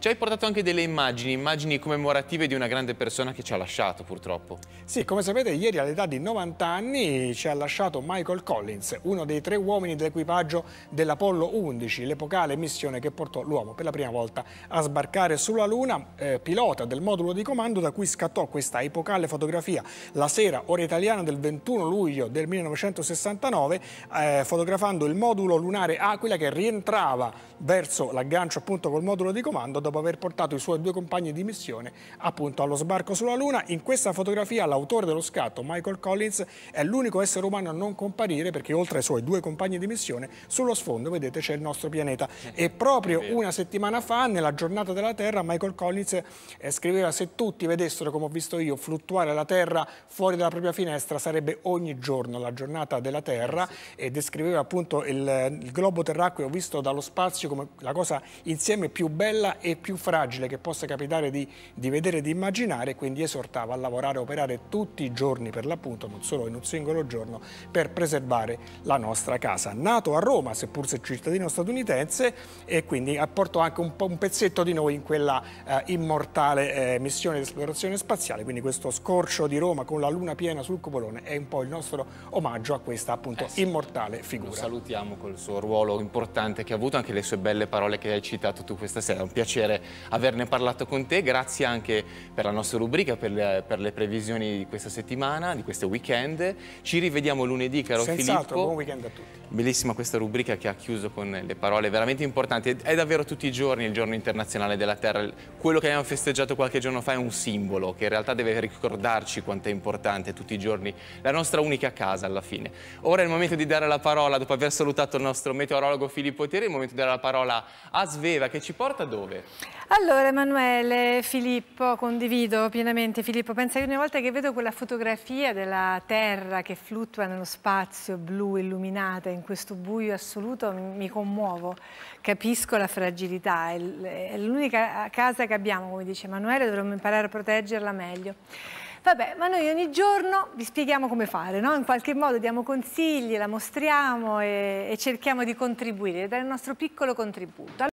Ci hai portato anche delle immagini, immagini commemorative di una grande persona che ci ha lasciato purtroppo. Sì, come sapete ieri all'età di 90 anni ci ha lasciato Michael Collins, uno dei tre uomini dell'equipaggio dell'Apollo 11, l'epocale missione che portò l'uomo per la prima volta a sbarcare sulla Luna, eh, pilota del modulo di comando da cui scattò questa epocale fotografia la sera, ora italiana del 21 luglio del 1969, eh, fotografando il modulo lunare Aquila ah, che rientrava verso l'aggancio appunto col modulo di comando dopo aver portato i suoi due compagni di missione appunto allo sbarco sulla Luna. In questa fotografia l'autore dello scatto, Michael Collins, è l'unico essere umano a non comparire perché oltre ai suoi due compagni di missione sullo sfondo vedete c'è il nostro pianeta. E proprio una settimana fa, nella giornata della Terra, Michael Collins eh, scriveva se tutti vedessero, come ho visto io, fluttuare la Terra fuori dalla propria finestra sarebbe ogni giorno la giornata della Terra eh, e descriveva appunto il, il globo terracqueo visto dallo spazio come la cosa insieme più bella e più fragile che possa capitare di, di vedere e di immaginare, quindi esortava a lavorare, a operare tutti i giorni per l'appunto, non solo in un singolo giorno, per preservare la nostra casa. Nato a Roma, seppur se cittadino statunitense, e quindi apportò anche un, po', un pezzetto di noi in quella eh, immortale eh, missione di esplorazione spaziale, quindi questo scorcio di Roma con la luna piena sul cupolone è un po' il nostro omaggio a questa appunto eh sì. immortale figura. Lo salutiamo col suo ruolo importante che ha avuto, anche le sue belle parole che hai citato tu questa sera, è un piacere piacere averne parlato con te, grazie anche per la nostra rubrica, per le, per le previsioni di questa settimana, di questo weekend. Ci rivediamo lunedì, caro Senzato, Filippo. buon weekend a tutti. Bellissima questa rubrica che ha chiuso con le parole veramente importanti. È davvero tutti i giorni il giorno internazionale della Terra. Quello che abbiamo festeggiato qualche giorno fa è un simbolo che in realtà deve ricordarci quanto è importante tutti i giorni. La nostra unica casa alla fine. Ora è il momento di dare la parola, dopo aver salutato il nostro meteorologo Filippo Tieri, è il momento di dare la parola a Sveva che ci porta dove? Allora Emanuele, Filippo, condivido pienamente Filippo, pensa che ogni volta che vedo quella fotografia della terra che fluttua nello spazio blu illuminata in questo buio assoluto mi commuovo, capisco la fragilità, è l'unica casa che abbiamo come dice Emanuele, dovremmo imparare a proteggerla meglio. Vabbè, ma noi ogni giorno vi spieghiamo come fare, no? in qualche modo diamo consigli, la mostriamo e, e cerchiamo di contribuire, dare il nostro piccolo contributo.